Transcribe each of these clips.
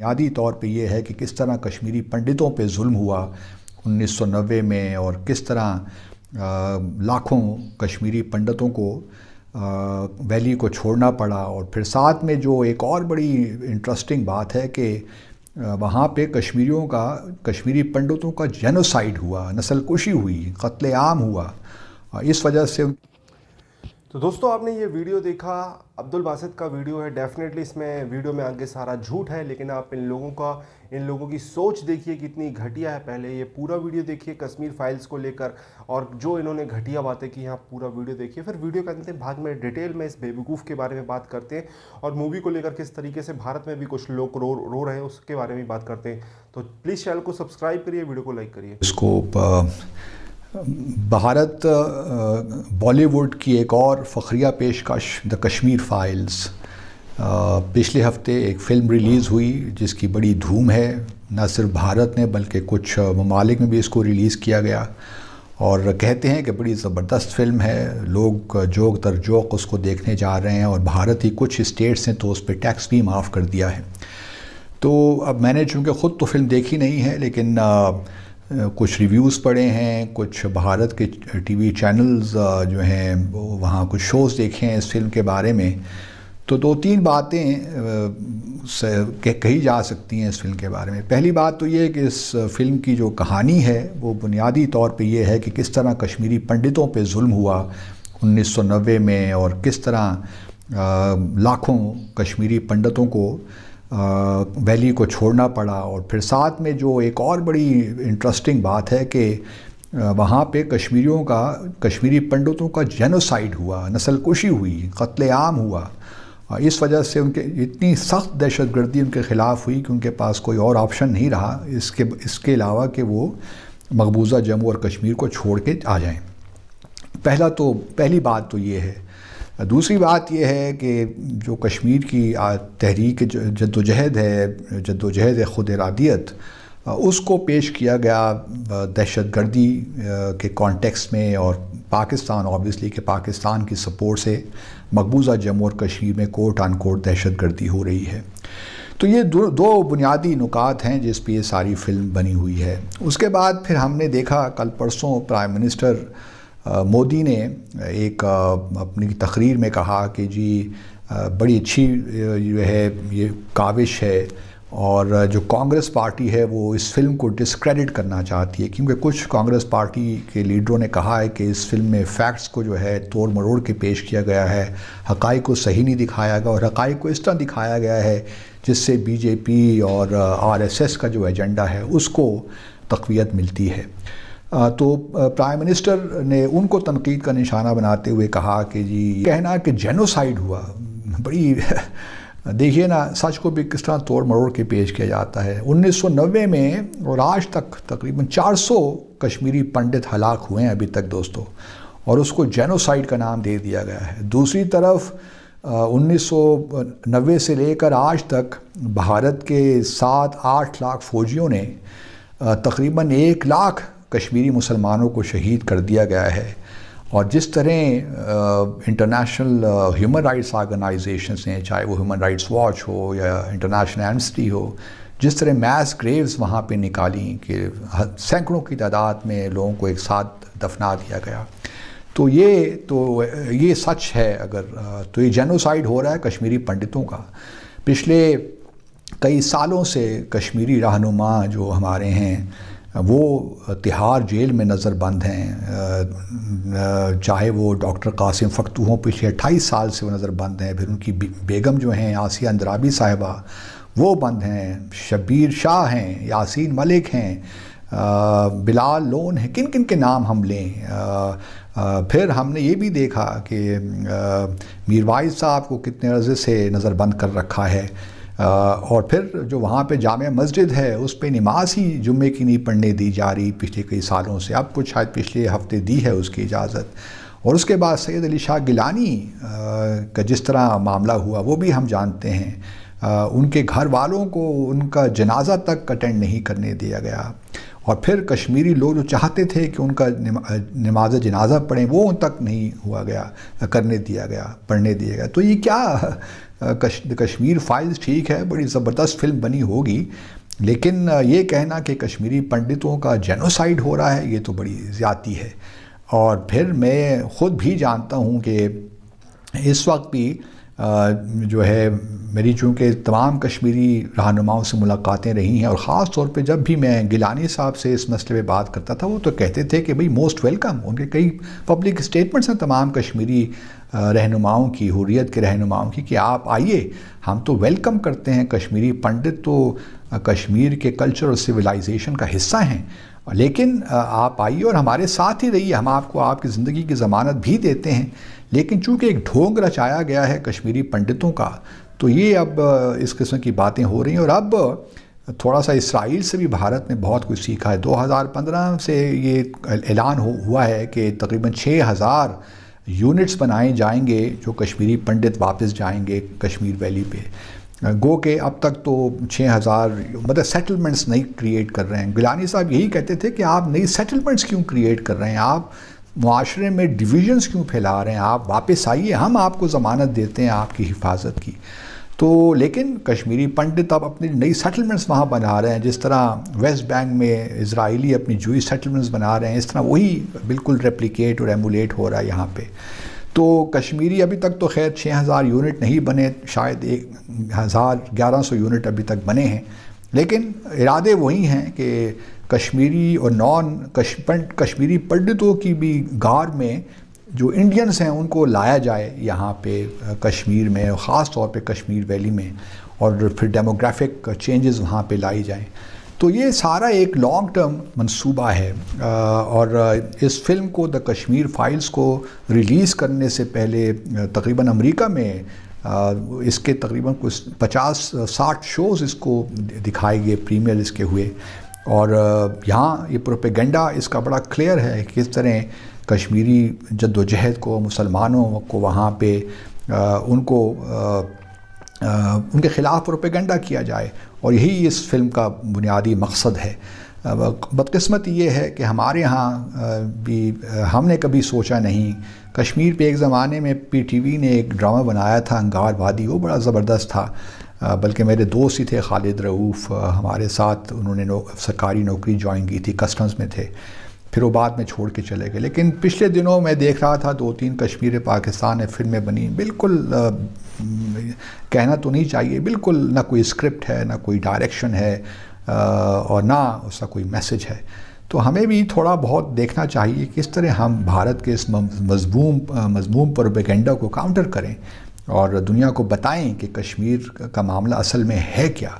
बुनियादी तौर पे ये है कि किस तरह कश्मीरी पंडितों पे जुल्म हुआ 1990 में और किस तरह लाखों कश्मीरी पंडितों को वैली को छोड़ना पड़ा और फिर साथ में जो एक और बड़ी इंटरेस्टिंग बात है कि वहाँ पे कश्मीरियों का कश्मीरी पंडितों का जेनोसाइड हुआ नस्ल कुशी हुई कत्ल आम हुआ इस वजह से तो दोस्तों आपने ये वीडियो देखा अब्दुल बासित का वीडियो है डेफिनेटली इसमें वीडियो में आगे सारा झूठ है लेकिन आप इन लोगों का इन लोगों की सोच देखिए कितनी घटिया है पहले ये पूरा वीडियो देखिए कश्मीर फाइल्स को लेकर और जो इन्होंने घटिया बातें की हैं पूरा वीडियो देखिए फिर वीडियो के अंतिम भाग में डिटेल में इस बेवकूफ़ के बारे में बात करते हैं और मूवी को लेकर किस तरीके से भारत में भी कुछ लोग रो रो रहे हैं उसके बारे में बात करते हैं तो प्लीज़ चैनल को सब्सक्राइब करिए वीडियो को लाइक करिए इसको भारत बॉलीवुड की एक और फखरिया पेशकश द कश्मीर फाइल्स पिछले हफ्ते एक फ़िल्म रिलीज़ हुई जिसकी बड़ी धूम है न सिर्फ भारत ने बल्कि कुछ ममालिक में भी इसको रिलीज़ किया गया और कहते हैं कि बड़ी ज़बरदस्त फिल्म है लोग जोक दर जोक उसको देखने जा रहे हैं और भारत ही कुछ स्टेट्स ने तो उस पर टैक्स भी माफ़ कर दिया है तो अब मैंने चूँकि ख़ुद तो फिल्म देखी नहीं है लेकिन कुछ रिव्यूज़ पढ़े हैं कुछ भारत के टीवी चैनल्स जो हैं वहाँ कुछ शोज़ देखे हैं इस फिल्म के बारे में तो दो तीन बातें कही जा सकती हैं इस फिल्म के बारे में पहली बात तो ये कि इस फिल्म की जो कहानी है वो बुनियादी तौर पे ये है कि किस तरह कश्मीरी पंडितों पे जुल्म हुआ 1990 में और किस तरह लाखों कश्मीरी पंडितों को वैली को छोड़ना पड़ा और फिर साथ में जो एक और बड़ी इंटरेस्टिंग बात है कि वहाँ पे कश्मीरियों का कश्मीरी पंडितों का जेनोसाइड हुआ नस्लकुशी हुई कत्ल आम हुआ इस वजह से उनके इतनी सख्त दहशत गर्दी उनके ख़िलाफ़ हुई कि उनके पास कोई और ऑप्शन नहीं रहा इसके इसके अलावा कि वो मकबूजा जम्मू और कश्मीर को छोड़ के आ जाएं पहला तो पहली बात तो ये है दूसरी बात यह है कि जो कश्मीर की तहरीक जद्दोजहद है जद्दोजहद ख़ुद इरादियत उसको पेश किया गया दहशत गर्दी के कॉन्टेक्स में और पाकिस्तान ऑब्वियसली के पाकिस्तान की सपोर्ट से मकबूजा जम्मू और कश्मीर में कोर्ट आन कोर्ट दहशत गर्दी हो रही है तो ये दो, दो बुनियादी नुकात हैं जिस पर ये सारी फिल्म बनी हुई है उसके बाद फिर हमने देखा कल परसों प्राइम मिनिस्टर मोदी ने एक अपनी तकरीर में कहा कि जी बड़ी अच्छी जो है ये काविश है और जो कांग्रेस पार्टी है वो इस फिल्म को डिसक्रेडिट करना चाहती है क्योंकि कुछ कांग्रेस पार्टी के लीडरों ने कहा है कि इस फिल्म में फैक्ट्स को जो है तोड़ मरोड़ के पेश किया गया है हकाई को सही नहीं दिखाया गया और हकाई को इस तरह दिखाया गया है जिससे बीजेपी और आरएसएस का जो एजेंडा है उसको तकवीत मिलती है तो प्राइम मिनिस्टर ने उनको तनकीद का निशाना बनाते हुए कहा कि जी कहना कि जेनोसाइड हुआ बड़ी देखिए ना सच को भी किस तरह तोड़ मरोड़ के पेश किया जाता है 1990 में और आज तक तकरीबन 400 कश्मीरी पंडित हलाक हुए हैं अभी तक दोस्तों और उसको जेनोसाइड का नाम दे दिया गया है दूसरी तरफ उन्नीस से लेकर आज तक भारत के सात आठ लाख फ़ौजियों ने तकरीबन एक लाख कश्मीरी मुसलमानों को शहीद कर दिया गया है और जिस तरह इंटरनेशनल ह्यूमन राइट्स ऑर्गेनाइजेशंस हैं चाहे वो ह्यूमन राइट्स वॉच हो या इंटरनेशनल एमस्टी हो जिस तरह मैस ग्रेव्स वहाँ पे निकाली कि सैकड़ों की तादाद में लोगों को एक साथ दफना दिया गया तो ये तो ये सच है अगर तो ये जेनोसाइड हो रहा है कश्मीरी पंडितों का पिछले कई सालों से कश्मीरी रहनुमा जो हमारे हैं वो तिहाड़ जेल में नज़र बंद हैं चाहे वो डॉक्टर कासिम फ़क्तू हों पिछले अट्ठाईस साल से वो नज़र बंद हैं फिर उनकी बेगम जो हैं आसिया अंदराबी साहिबा वो बंद हैं शबीर शाह हैं यासीन मलिक हैं बिलाल लोन हैं किन किन के नाम हम लें फिर हमने ये भी देखा कि मीरवाइज साहब को कितने अर्जे से नज़रबंद कर रखा है और फिर जो वहाँ पे जाम मस्जिद है उस पर नमाज ही जुम्मे की नहीं पढ़ने दी जा रही पिछले कई सालों से अब कुछ शायद पिछले हफ्ते दी है उसकी इजाज़त और उसके बाद सैद अली शाह गिलानी का जिस तरह मामला हुआ वो भी हम जानते हैं उनके घर वालों को उनका जनाजा तक अटेंड नहीं करने दिया गया और फिर कश्मीरी लोग जो चाहते थे कि उनका नमाज जनाजा पढ़ें वो उन तक नहीं हुआ गया करने दिया गया पढ़ने दिया गया तो ये क्या कश, कश्मीर फाइल्स ठीक है बड़ी ज़बरदस्त फिल्म बनी होगी लेकिन ये कहना कि कश्मीरी पंडितों का जेनोसाइड हो रहा है ये तो बड़ी ज़्यादी है और फिर मैं ख़ुद भी जानता हूँ कि इस वक्त भी जो है मेरी चूँकि तमाम कश्मीरी रहनुमाओं से मुलाकातें रही हैं और ख़ास तौर पे जब भी मैं गिलानी साहब से इस मसले पे बात करता था वो तो कहते थे कि भाई मोस्ट वेलकम उनके कई पब्लिक स्टेटमेंट्स हैं तमाम कश्मीरी रहनुमाओं की हुरियत के रहनुमाओं की कि आप आइए हम तो वेलकम करते हैं कश्मीरी पंडित तो कश्मीर के कल्चर और सिविलाइजेशन का हिस्सा हैं लेकिन आप आइए और हमारे साथ ही रहिए हम आपको आपकी ज़िंदगी की ज़मानत भी देते हैं लेकिन चूँकि एक ढोंग रचाया गया है कश्मीरी पंडितों का तो ये अब इस किस्म की बातें हो रही हैं और अब थोड़ा सा इसराइल से भी भारत ने बहुत कुछ सीखा है 2015 से ये ऐलान हो हुआ है कि तकरीबन 6000 यूनिट्स बनाए जाएंगे जो कश्मीरी पंडित वापस जाएंगे कश्मीर वैली पे गो के अब तक तो 6000 मतलब सेटलमेंट्स नहीं क्रिएट कर रहे हैं गिलानी साहब यही कहते थे कि आप नई सेटलमेंट्स क्यों क्रिएट कर रहे हैं आप माशरे में डिविजन्स क्यों फैला रहे हैं आप वापस आइए हम आपको ज़मानत देते हैं आपकी हिफाजत की तो लेकिन कश्मीरी पंडित अब अपनी नई सेटलमेंट्स वहाँ बना रहे हैं जिस तरह वेस्ट बैंक में इसराइली अपनी जूई सेटलमेंट्स बना रहे हैं इस तरह वही बिल्कुल रेप्लिकेट और एमुलेट हो रहा है यहाँ पर तो कश्मीरी अभी तक तो खैर 6000 यूनिट नहीं बने शायद एक हज़ार ग्यारह सौ यूनिट अभी तक बने हैं लेकिन इरादे वही हैं कि कश्मीरी और नॉन कश्मीरी पंडितों की भी गार में जो इंडियंस हैं उनको लाया जाए यहाँ पे कश्मीर में ख़ास तौर पे कश्मीर वैली में और फिर डेमोग्राफिक चेंजेस वहाँ पे लाई जाएँ तो ये सारा एक लॉन्ग टर्म मंसूबा है और इस फिल्म को द कश्मीर फाइल्स को रिलीज़ करने से पहले तकरीबन अमेरिका में इसके तकरीबन कुछ पचास साठ शोज़ इसको दिखाए गए प्रीमियर इसके हुए और यहाँ ये प्रोपेगेंडा इसका बड़ा क्लियर है कि किस तरह कश्मीरी जद्दोजहद को मुसलमानों को वहाँ पे उनको उनके ख़िलाफ़ प्रोपेगेंडा किया जाए और यही इस फिल्म का बुनियादी मकसद है बदकस्मत ये है कि हमारे यहाँ भी हमने कभी सोचा नहीं कश्मीर पे एक ज़माने में पीटीवी ने एक ड्रामा बनाया था अंगार वादी वो बड़ा ज़बरदस्त था बल्कि मेरे दोस्त ही थे खालिद रऊफ़ हमारे साथ उन्होंने नो, सरकारी नौकरी ज्वाइन की थी कस्टम्स में थे फिर वो बाद में छोड़ के चले गए लेकिन पिछले दिनों मैं देख रहा था दो तीन कश्मीर पाकिस्तान है फिल्में बनी बिल्कुल आ, कहना तो नहीं चाहिए बिल्कुल ना कोई स्क्रिप्ट है ना कोई डायरेक्शन है आ, और ना उसका कोई मैसेज है तो हमें भी थोड़ा बहुत देखना चाहिए किस तरह हम भारत के इस मजमूम मजमूम बेगेंडा को काउंटर करें और दुनिया को बताएं कि कश्मीर का मामला असल में है क्या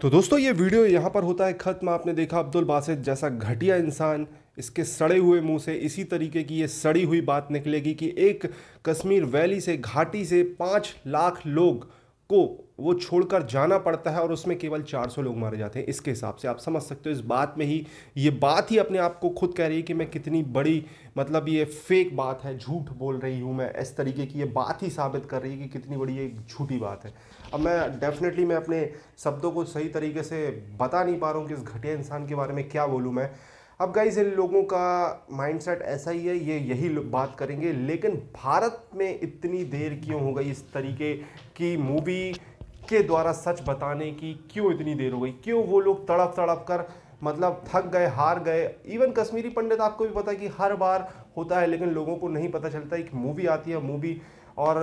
तो दोस्तों ये वीडियो यहाँ पर होता है ख़त्म आपने देखा अब्दुल बासित जैसा घटिया इंसान इसके सड़े हुए मुंह से इसी तरीके की ये सड़ी हुई बात निकलेगी कि एक कश्मीर वैली से घाटी से पाँच लाख लोग को वो छोड़कर जाना पड़ता है और उसमें केवल 400 लोग मारे जाते हैं इसके हिसाब से आप समझ सकते हो इस बात में ही ये बात ही अपने आप को खुद कह रही है कि मैं कितनी बड़ी मतलब ये फेक बात है झूठ बोल रही हूँ मैं इस तरीके की ये बात ही साबित कर रही है कि कितनी बड़ी ये झूठी बात है अब मैं डेफिनेटली मैं अपने शब्दों को सही तरीके से बता नहीं पा रहा हूँ कि इस घटिया इंसान के बारे में क्या बोलूँ मैं अब गाइज इन लोगों का माइंडसेट ऐसा ही है ये यही बात करेंगे लेकिन भारत में इतनी देर क्यों हो गई इस तरीके की मूवी के द्वारा सच बताने की क्यों इतनी देर हो गई क्यों वो लोग तड़प तड़प कर मतलब थक गए हार गए इवन कश्मीरी पंडित आपको भी पता है कि हर बार होता है लेकिन लोगों को नहीं पता चलता एक मूवी आती है मूवी और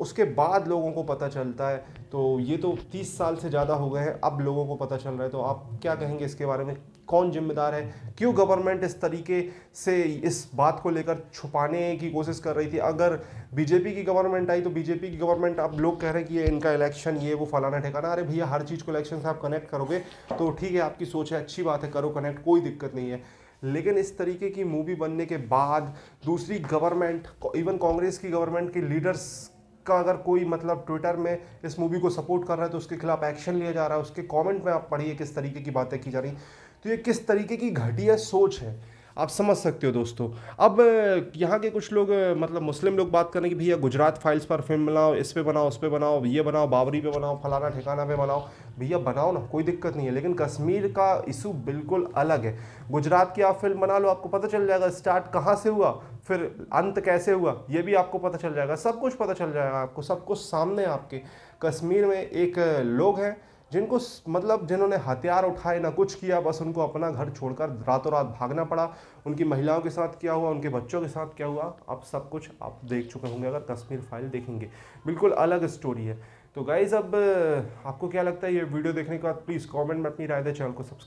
उसके बाद लोगों को पता चलता है तो ये तो तीस साल से ज़्यादा हो गए हैं अब लोगों को पता चल रहा है तो आप क्या कहेंगे इसके बारे में कौन जिम्मेदार है क्यों गवर्नमेंट इस तरीके से इस बात को लेकर छुपाने की कोशिश कर रही थी अगर बीजेपी की गवर्नमेंट आई तो बीजेपी की गवर्नमेंट अब लोग कह रहे हैं कि ये इनका इलेक्शन ये वो फलाना ठिकाना अरे भैया हर चीज़ को इलेक्शन से आप कनेक्ट करोगे तो ठीक है आपकी सोच है अच्छी बात है करो कनेक्ट कोई दिक्कत नहीं है लेकिन इस तरीके की मूवी बनने के बाद दूसरी गवर्नमेंट इवन कांग्रेस की गवर्नमेंट के लीडर्स का अगर कोई मतलब ट्विटर में इस मूवी को सपोर्ट कर रहा है तो उसके खिलाफ एक्शन लिया जा रहा है उसके कमेंट में आप पढ़िए किस तरीके की बातें की जा रही तो ये किस तरीके की घटिया सोच है आप समझ सकते हो दोस्तों अब यहाँ के कुछ लोग मतलब मुस्लिम लोग बात करें कि भैया गुजरात फाइल्स पर फिल्म बनाओ इस पर बनाओ उस पर बनाओ ये बनाओ बाबरी पे बनाओ फलाना ठिकाना पे बनाओ भैया बनाओ ना कोई दिक्कत नहीं है लेकिन कश्मीर का इशू बिल्कुल अलग है गुजरात की आप फिल्म बना लो आपको पता चल जाएगा स्टार्ट कहाँ से हुआ फिर अंत कैसे हुआ ये भी आपको पता चल जाएगा सब कुछ पता चल जाएगा आपको सब कुछ सामने आपके कश्मीर में एक लोग हैं जिनको मतलब जिन्होंने हथियार उठाए ना कुछ किया बस उनको अपना घर छोड़कर रातों रात भागना पड़ा उनकी महिलाओं के साथ क्या हुआ उनके बच्चों के साथ क्या हुआ आप सब कुछ आप देख चुके होंगे अगर कश्मीर फाइल देखेंगे बिल्कुल अलग स्टोरी है तो गाइज़ अब आपको क्या लगता है ये वीडियो देखने के बाद प्लीज़ कॉमेंट में अपनी राय दे चैनल को सब्सक्राइब